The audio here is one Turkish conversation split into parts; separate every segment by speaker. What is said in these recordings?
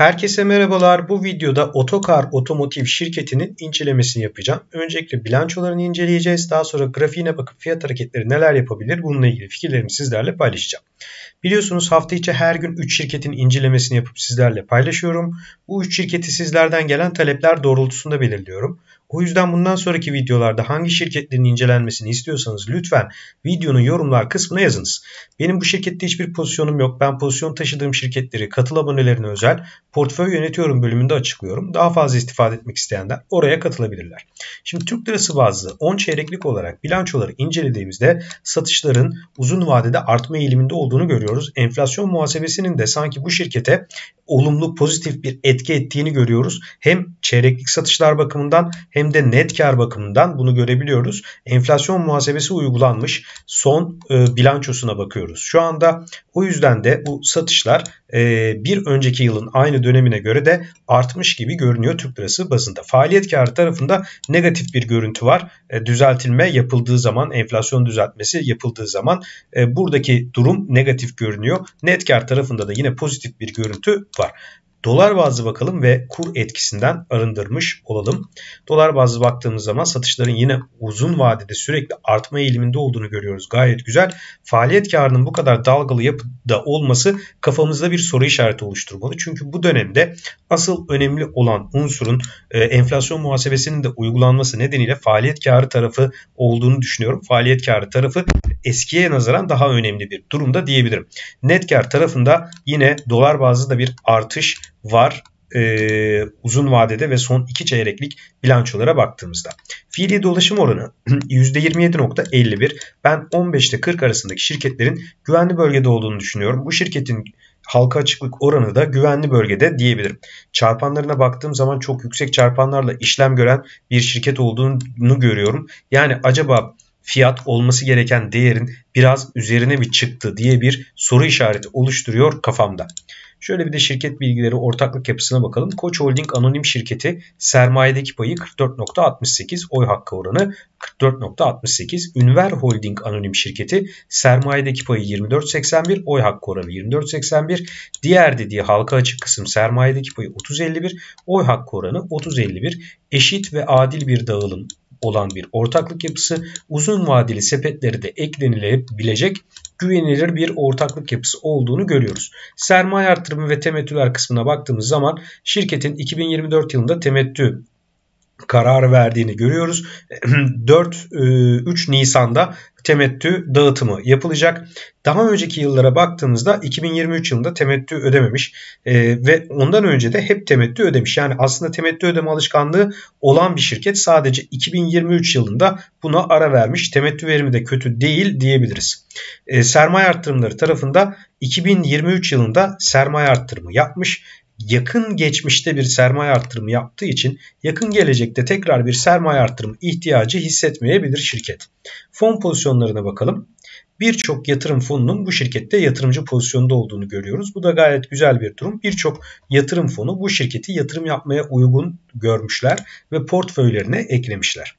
Speaker 1: Herkese merhabalar. Bu videoda Otokar Otomotiv şirketinin incelemesini yapacağım. Öncelikle bilançolarını inceleyeceğiz. Daha sonra grafiğine bakıp fiyat hareketleri neler yapabilir bununla ilgili fikirlerimi sizlerle paylaşacağım. Biliyorsunuz hafta içi her gün 3 şirketin incelemesini yapıp sizlerle paylaşıyorum. Bu 3 şirketi sizlerden gelen talepler doğrultusunda belirliyorum. O yüzden bundan sonraki videolarda hangi şirketlerin incelenmesini istiyorsanız lütfen videonun yorumlar kısmına yazınız. Benim bu şirkette hiçbir pozisyonum yok. Ben pozisyon taşıdığım şirketleri katıl abonelerine özel portföy yönetiyorum bölümünde açıklıyorum. Daha fazla istifade etmek isteyenler oraya katılabilirler. Şimdi Türk lirası bazlı 10 çeyreklik olarak bilançoları incelediğimizde satışların uzun vadede artma eğiliminde olduğunu görüyoruz. Enflasyon muhasebesinin de sanki bu şirkete olumlu pozitif bir etki ettiğini görüyoruz. Hem çeyreklik satışlar bakımından hem de net kar bakımından bunu görebiliyoruz. Enflasyon muhasebesi uygulanmış son e, bilançosuna bakıyoruz. Şu anda o yüzden de bu satışlar e, bir önceki yılın aynı dönemine göre de artmış gibi görünüyor Türk lirası bazında. Faaliyet karı tarafında negatif bir görüntü var. E, düzeltilme yapıldığı zaman, enflasyon düzeltmesi yapıldığı zaman e, buradaki durum negatif görünüyor. Net kar tarafında da yine pozitif bir görüntü var. Dolar bazlı bakalım ve kur etkisinden arındırmış olalım. Dolar bazlı baktığımız zaman satışların yine uzun vadede sürekli artma eğiliminde olduğunu görüyoruz. Gayet güzel. Faaliyet karının bu kadar dalgalı yapıda olması kafamızda bir soru işareti oluşturmalı. Çünkü bu dönemde asıl önemli olan unsurun e, enflasyon muhasebesinin de uygulanması nedeniyle faaliyet karı tarafı olduğunu düşünüyorum. Faaliyet karı tarafı eskiye nazaran daha önemli bir durumda diyebilirim. Net kar tarafında yine dolar bazlı da bir artış var e, uzun vadede ve son 2 çeyreklik bilançolara baktığımızda. Fiili dolaşım oranı %27.51. Ben 15 ile 40 arasındaki şirketlerin güvenli bölgede olduğunu düşünüyorum. Bu şirketin halka açıklık oranı da güvenli bölgede diyebilirim. Çarpanlarına baktığım zaman çok yüksek çarpanlarla işlem gören bir şirket olduğunu görüyorum. Yani acaba fiyat olması gereken değerin biraz üzerine bir çıktı diye bir soru işareti oluşturuyor kafamda. Şöyle bir de şirket bilgileri ortaklık yapısına bakalım. Koç Holding anonim şirketi sermayedeki payı 44.68 oy hakkı oranı 44.68. Ünver Holding anonim şirketi sermayedeki payı 24.81 oy hakkı oranı 24.81. Diğer dediği halka açık kısım sermayedeki payı 30.51 oy hakkı oranı 30.51. Eşit ve adil bir dağılım olan bir ortaklık yapısı uzun vadeli sepetleri de eklenilebilecek güvenilir bir ortaklık yapısı olduğunu görüyoruz. Sermaye artırımı ve temettüler kısmına baktığımız zaman şirketin 2024 yılında temettü karar verdiğini görüyoruz. 4-3 e, Nisan'da temettü dağıtımı yapılacak. Daha önceki yıllara baktığımızda 2023 yılında temettü ödememiş e, ve ondan önce de hep temettü ödemiş. Yani aslında temettü ödeme alışkanlığı olan bir şirket sadece 2023 yılında buna ara vermiş. Temettü verimi de kötü değil diyebiliriz. E, sermaye arttırımları tarafında 2023 yılında sermaye arttırımı yapmış yakın geçmişte bir sermaye artırımı yaptığı için yakın gelecekte tekrar bir sermaye artırımı ihtiyacı hissetmeyebilir şirket. Fon pozisyonlarına bakalım. Birçok yatırım fonunun bu şirkette yatırımcı pozisyonda olduğunu görüyoruz. Bu da gayet güzel bir durum. Birçok yatırım fonu bu şirketi yatırım yapmaya uygun görmüşler ve portföylerine eklemişler.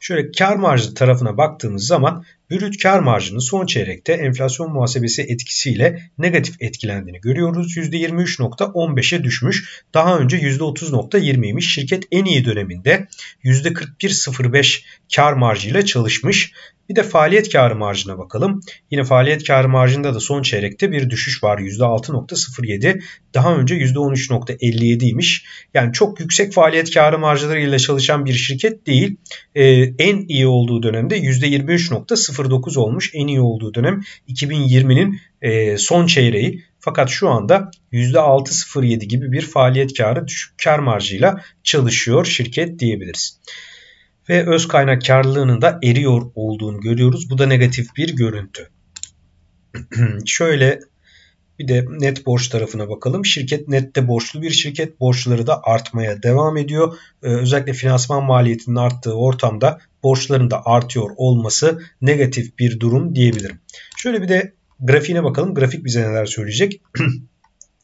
Speaker 1: Şöyle kar marjı tarafına baktığımız zaman Brüt kar marjının son çeyrekte enflasyon muhasebesi etkisiyle negatif etkilendiğini görüyoruz. %23.15'e düşmüş. Daha önce %30.20'ymiş. Şirket en iyi döneminde %41.05 kar marjıyla çalışmış. Bir de faaliyet karı marjına bakalım. Yine faaliyet karı marjında da son çeyrekte bir düşüş var. %6.07. Daha önce %13.57 imiş. Yani çok yüksek faaliyet karı marjlarıyla çalışan bir şirket değil. Ee, en iyi olduğu dönemde %23.09 olmuş. En iyi olduğu dönem 2020'nin e, son çeyreği. Fakat şu anda %6.07 gibi bir faaliyet karı düşük kar marjıyla çalışıyor şirket diyebiliriz ve öz kaynak karlılığının da eriyor olduğunu görüyoruz. Bu da negatif bir görüntü. Şöyle bir de net borç tarafına bakalım. Şirket nette borçlu bir şirket. Borçları da artmaya devam ediyor. Ee, özellikle finansman maliyetinin arttığı ortamda borçların da artıyor olması negatif bir durum diyebilirim. Şöyle bir de grafiğine bakalım. Grafik bize neler söyleyecek?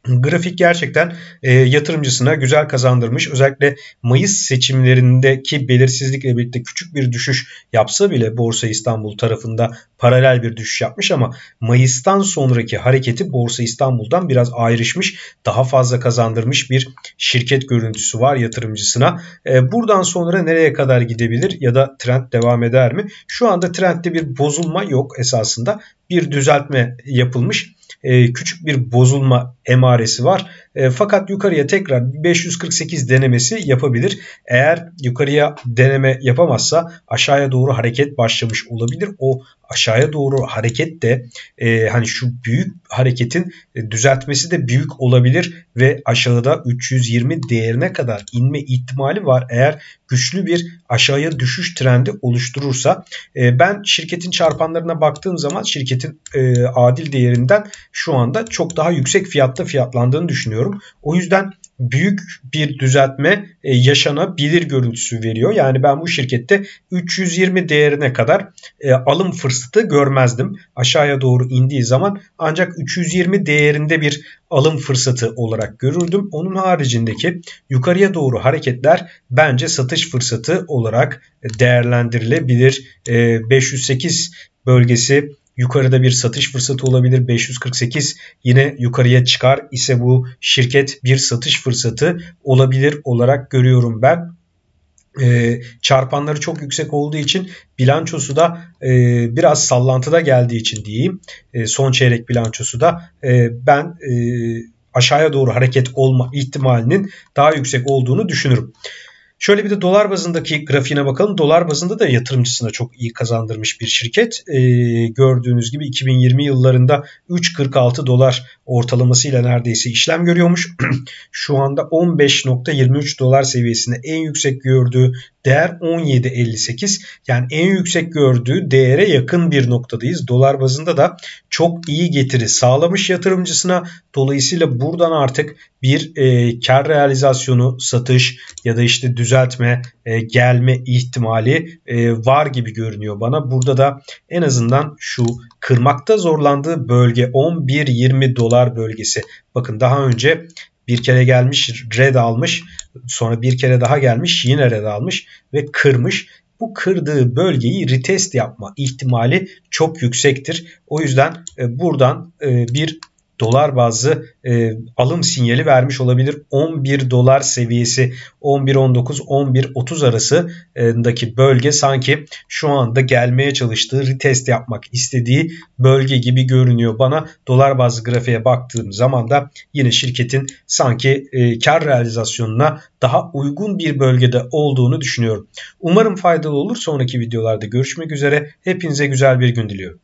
Speaker 1: Grafik gerçekten e, yatırımcısına güzel kazandırmış. Özellikle Mayıs seçimlerindeki belirsizlikle birlikte küçük bir düşüş yapsa bile Borsa İstanbul tarafında paralel bir düşüş yapmış ama Mayıs'tan sonraki hareketi Borsa İstanbul'dan biraz ayrışmış, daha fazla kazandırmış bir şirket görüntüsü var yatırımcısına. E, buradan sonra nereye kadar gidebilir ya da trend devam eder mi? Şu anda trendde bir bozulma yok esasında. Bir düzeltme yapılmış e, küçük bir bozulma emaresi var. E, fakat yukarıya tekrar 548 denemesi yapabilir. Eğer yukarıya deneme yapamazsa aşağıya doğru hareket başlamış olabilir. O aşağıya doğru hareket de e, hani şu büyük hareketin e, düzeltmesi de büyük olabilir ve aşağıda 320 değerine kadar inme ihtimali var. Eğer güçlü bir aşağıya düşüş trendi oluşturursa e, ben şirketin çarpanlarına baktığım zaman şirketin e, adil değerinden şu anda çok daha yüksek fiyatta fiyatlandığını düşünüyorum. O yüzden büyük bir düzeltme e, yaşanabilir görüntüsü veriyor. Yani ben bu şirkette 320 değerine kadar e, alım fırsatı görmezdim. Aşağıya doğru indiği zaman ancak 320 değerinde bir alım fırsatı olarak görürdüm. Onun haricindeki yukarıya doğru hareketler bence satış fırsatı olarak e, değerlendirilebilir. 508 bölgesi Yukarıda bir satış fırsatı olabilir. 548 yine yukarıya çıkar ise bu şirket bir satış fırsatı olabilir olarak görüyorum ben. E, çarpanları çok yüksek olduğu için bilançosu da e, biraz sallantıda geldiği için diyeyim e, son çeyrek bilançosu da e, ben e, aşağıya doğru hareket olma ihtimalinin daha yüksek olduğunu düşünürüm. Şöyle bir de dolar bazındaki grafiğine bakalım. Dolar bazında da yatırımcısına çok iyi kazandırmış bir şirket. E, gördüğünüz gibi 2020 yıllarında 3.46 dolar ortalamasıyla neredeyse işlem görüyormuş. Şu anda 15.23 dolar seviyesinde en yüksek gördüğü Değer 17.58 yani en yüksek gördüğü değere yakın bir noktadayız. Dolar bazında da çok iyi getiri sağlamış yatırımcısına. Dolayısıyla buradan artık bir e, kar realizasyonu, satış ya da işte düzeltme, e, gelme ihtimali e, var gibi görünüyor bana. Burada da en azından şu kırmakta zorlandığı bölge 1120 dolar bölgesi. Bakın daha önce bir kere gelmiş red almış. Sonra bir kere daha gelmiş yine red almış ve kırmış. Bu kırdığı bölgeyi retest yapma ihtimali çok yüksektir. O yüzden e, buradan e, bir dolar bazlı e, alım sinyali vermiş olabilir. 11 dolar seviyesi 11-19 11-30 arasındaki bölge sanki şu anda gelmeye çalıştığı retest yapmak istediği bölge gibi görünüyor bana. Dolar bazlı grafiğe baktığım zaman da yine şirketin sanki e, kar realizasyonuna daha uygun bir bölgede olduğunu düşünüyorum. Umarım faydalı olur. Sonraki videolarda görüşmek üzere. Hepinize güzel bir gün diliyorum.